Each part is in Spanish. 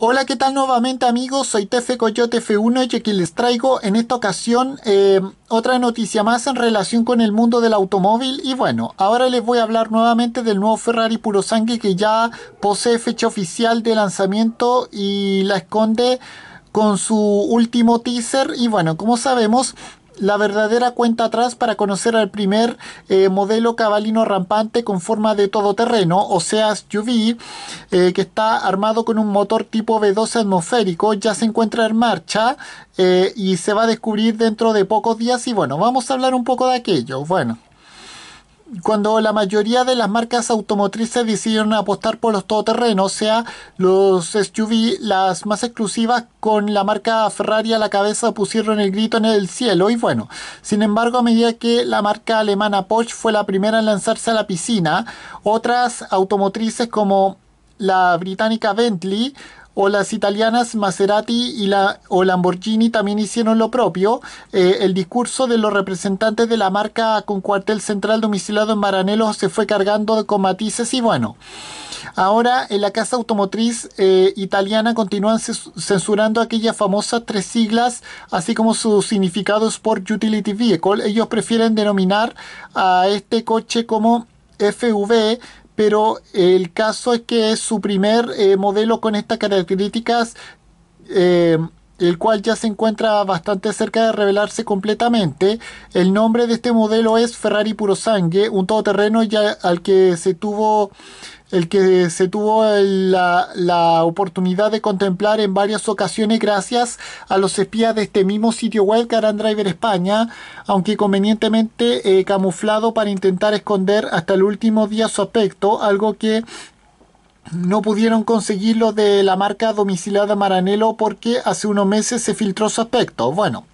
Hola, ¿qué tal nuevamente amigos? Soy TF Coyote F1 y aquí les traigo en esta ocasión eh, otra noticia más en relación con el mundo del automóvil y bueno, ahora les voy a hablar nuevamente del nuevo Ferrari puro sangue que ya posee fecha oficial de lanzamiento y la esconde con su último teaser y bueno, como sabemos la verdadera cuenta atrás para conocer al primer eh, modelo cabalino rampante con forma de todoterreno, o sea SUV, eh, que está armado con un motor tipo V12 atmosférico, ya se encuentra en marcha eh, y se va a descubrir dentro de pocos días y bueno, vamos a hablar un poco de aquello. Bueno cuando la mayoría de las marcas automotrices decidieron apostar por los todoterrenos, o sea, los SUV, las más exclusivas con la marca Ferrari a la cabeza pusieron el grito en el cielo y bueno, sin embargo a medida que la marca alemana Porsche fue la primera en lanzarse a la piscina, otras automotrices como la británica Bentley o las italianas Maserati y la, o Lamborghini también hicieron lo propio. Eh, el discurso de los representantes de la marca con cuartel central domiciliado en Maranello se fue cargando con matices y bueno. Ahora en la casa automotriz eh, italiana continúan censurando aquellas famosas tres siglas, así como su significado Sport Utility Vehicle. Ellos prefieren denominar a este coche como FV pero el caso es que es su primer eh, modelo con estas características, eh, el cual ya se encuentra bastante cerca de revelarse completamente. El nombre de este modelo es Ferrari Puro Sangue, un todoterreno ya al que se tuvo el que se tuvo la, oportunidad de contemplar en varias ocasiones gracias a los espías de este mismo sitio web Caran Driver España, aunque convenientemente eh, camuflado para intentar esconder hasta el último día su aspecto, algo que no pudieron conseguirlo de la marca domicilada Maranello porque hace unos meses se filtró su aspecto. Bueno.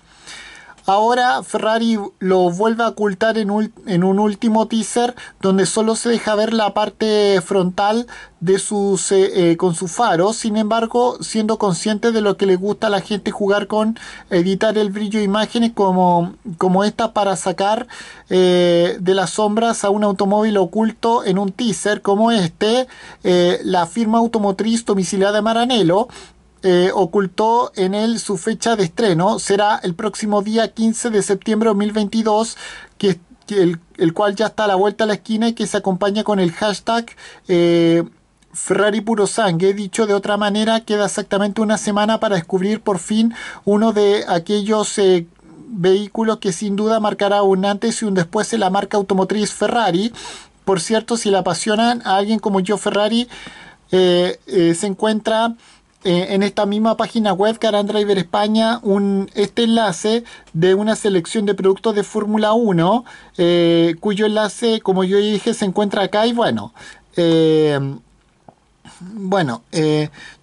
Ahora Ferrari lo vuelve a ocultar en un, en un último teaser donde solo se deja ver la parte frontal de sus, eh, eh, con su faro. sin embargo siendo consciente de lo que le gusta a la gente jugar con editar el brillo de imágenes como, como esta para sacar eh, de las sombras a un automóvil oculto en un teaser como este, la firma automotriz domiciliada de Maranello eh, ocultó en él su fecha de estreno. Será el próximo día 15 de septiembre de 2022, que, el, cual ya está a la vuelta a la esquina y que se acompaña con el hashtag. Eh, Ferrari Puro Sangue, dicho de otra manera, queda exactamente una semana para descubrir por fin uno de aquellos eh, vehículos que sin duda marcará un antes y un después en la marca automotriz Ferrari. Por cierto, si le apasionan a alguien como yo, Ferrari se encuentra eh, en esta misma página web Carandriver España un, este enlace de una selección de productos de Fórmula 1, eh, cuyo enlace, como yo dije, se encuentra acá y bueno, eh, bueno,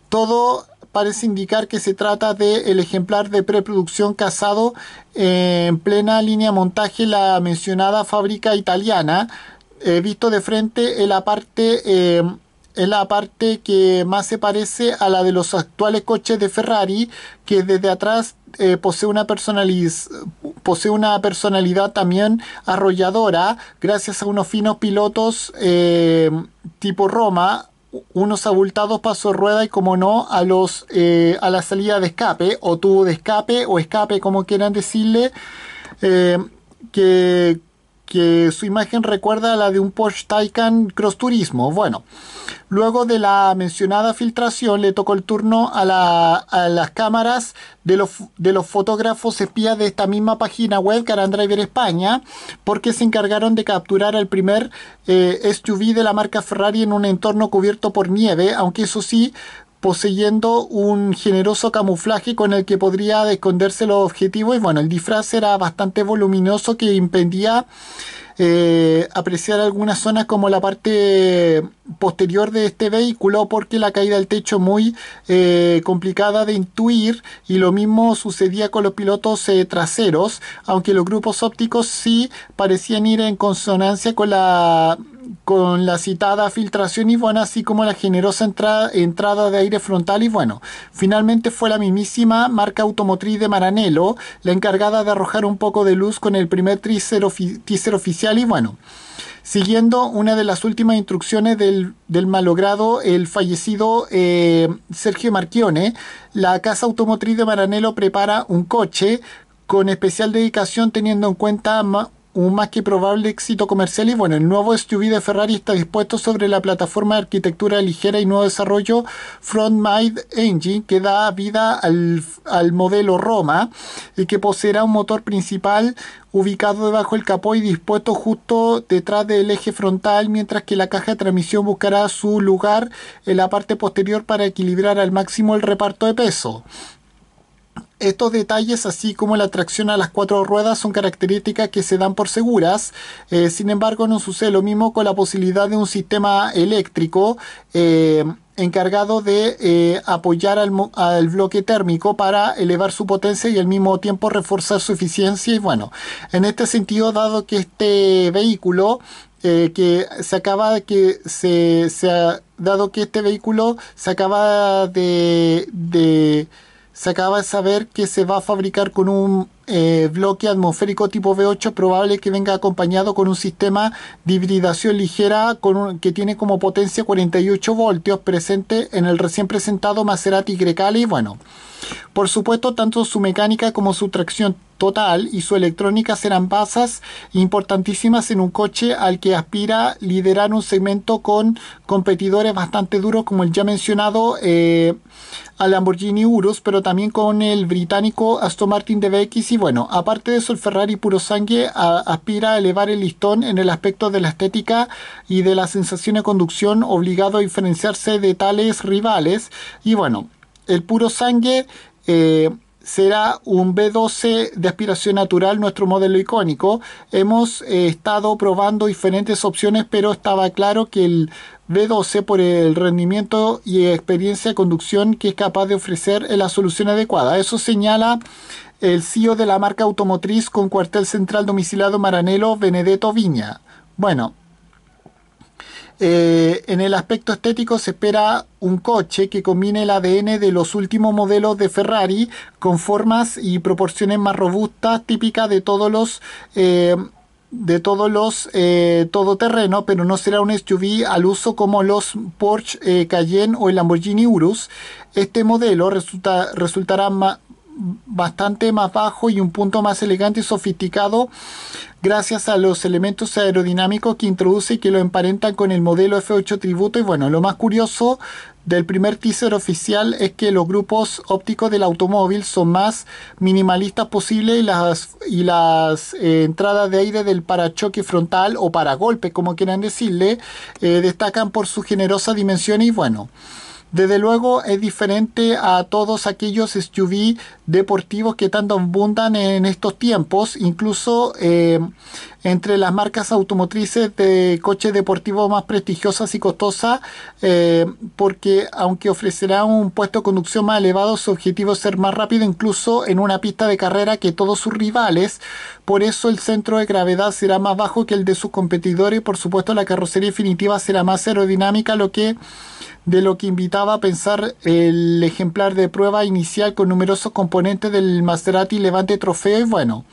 todo parece indicar que se trata del ejemplar de preproducción casado en plena línea montaje la mencionada fábrica italiana, He visto de frente en la parte es la parte que más se parece a la de los actuales coches de Ferrari, que desde atrás eh, posee, una posee una personalidad también arrolladora, gracias a unos finos pilotos eh, tipo Roma, unos abultados pasos rueda y como no a los eh, a la salida de escape o tubo de escape o escape como quieran decirle que que su imagen recuerda a la de un Porsche Taycan Cross Turismo. Bueno, luego de la mencionada filtración le tocó el turno a, las cámaras de los, fotógrafos espías de esta misma página web, Carandriver España, porque se encargaron de capturar al primer eh, SUV de la marca Ferrari en un entorno cubierto por nieve, aunque eso sí poseyendo un generoso camuflaje con el que podría esconderse los objetivos y bueno, el disfraz era bastante voluminoso que impedía eh, apreciar algunas zonas como la parte posterior de este vehículo porque la caída del techo muy eh, complicada de intuir y lo mismo sucedía con los pilotos eh, traseros aunque los grupos ópticos sí parecían ir en consonancia con la con la citada filtración y bueno, así como la generosa entrada de aire frontal y bueno, finalmente fue la mismísima marca automotriz de Maranello la encargada de arrojar un poco de luz con el primer teaser, oficial y bueno, siguiendo una de las últimas instrucciones del, malogrado, el fallecido eh, Sergio Marchione, la casa automotriz de Maranello prepara un coche con especial dedicación teniendo en cuenta un más que probable éxito comercial y bueno, el nuevo SUV de Ferrari está dispuesto sobre la plataforma de arquitectura ligera y nuevo desarrollo front Engine que da vida al, al, modelo Roma y que poseerá un motor principal ubicado debajo del capó y dispuesto justo detrás del eje frontal mientras que la caja de transmisión buscará su lugar en la parte posterior para equilibrar al máximo el reparto de peso estos detalles, así como la tracción a las cuatro ruedas, son características que se dan por seguras. Eh, sin embargo, no sucede lo mismo con la posibilidad de un sistema eléctrico eh, encargado de eh, apoyar al, bloque térmico para elevar su potencia y al mismo tiempo reforzar su eficiencia. Y bueno, en este sentido, dado que este vehículo que se acaba que se, se ha dado que este vehículo se acaba de, de se acaba de saber que se va a fabricar con un eh, bloque atmosférico tipo v 8 probable que venga acompañado con un sistema de hibridación ligera con que tiene como potencia 48 voltios presente en el recién presentado Maserati Grecale y bueno. Por supuesto, tanto su mecánica como su tracción total y su electrónica serán bases importantísimas en un coche al que aspira liderar un segmento con competidores bastante duros como el ya mencionado eh, Lamborghini Urus, pero también con el británico Aston Martin DBX y bueno, aparte de eso, el Ferrari puro sangue aspira a elevar el listón en el aspecto de la estética y de la sensación de conducción, obligado a diferenciarse de tales rivales. Y bueno, el puro sangue. Eh, será un B12 de aspiración natural, nuestro modelo icónico. Hemos eh, estado probando diferentes opciones, pero estaba claro que el B12 por el rendimiento y experiencia de conducción que es capaz de ofrecer es la solución adecuada. Eso señala el CEO de la marca automotriz con cuartel central domiciliado Maranelo, Benedetto Viña. Bueno, eh, en el aspecto estético se espera un coche que combine el ADN de los últimos modelos de Ferrari con formas y proporciones más robustas típicas de todos los... Eh, de todos los eh, todoterreno, pero no será un SUV al uso como los Porsche Cayenne o el Lamborghini Urus. Este modelo resultará resultará bastante más bajo y un punto más elegante y sofisticado gracias a los elementos aerodinámicos que introduce y que lo emparentan con el modelo F8 Tributo. Y bueno, lo más curioso del primer teaser oficial es que los grupos ópticos del automóvil son más minimalistas posible y las, y las eh, entradas de aire del parachoque frontal o paragolpe, como quieran decirle, eh, destacan por su generosa dimensión y bueno. Desde luego es diferente a todos aquellos SUV deportivos que tanto abundan en estos tiempos, incluso eh, entre las marcas automotrices de coches deportivos más prestigiosas y costosas, eh, porque aunque ofrecerá un puesto de conducción más elevado, su objetivo es ser más rápido incluso en una pista de carrera que todos sus rivales, por eso el centro de gravedad será más bajo que el de sus competidores y por supuesto la carrocería definitiva será más aerodinámica, lo que de lo que invitaba a pensar el ejemplar de prueba inicial con numerosos componentes del Maserati Levante Trofeo bueno.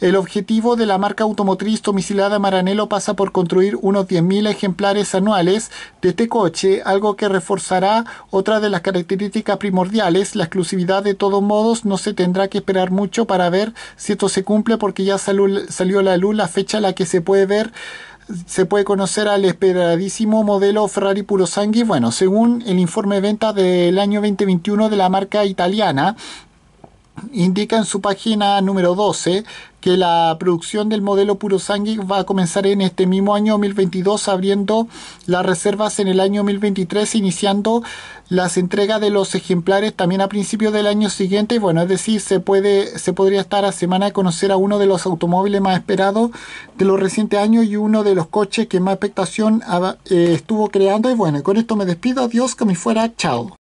El objetivo de la marca automotriz domicilada Maranello pasa por construir unos 10.000 ejemplares anuales de este coche, algo que reforzará otra de las características primordiales, la exclusividad de todos modos no se tendrá que esperar mucho para ver si esto se cumple porque ya salió, salió a la luz la fecha a la que se puede ver se puede conocer al esperadísimo modelo Ferrari Puro Sangui Bueno, según el informe de ventas del año 2021 de la marca italiana, indica en su página número 12 que la producción del modelo puro sangue va a comenzar en este mismo año 2022, abriendo las reservas en el año 2023, iniciando las entregas de los ejemplares también a principios del año siguiente. Bueno, es decir, se, puede, se podría estar a semana de conocer a uno de los automóviles más esperados de los recientes años y uno de los coches que más expectación eh, estuvo creando. Y bueno, con esto me despido. Adiós, que me fuera. Chao.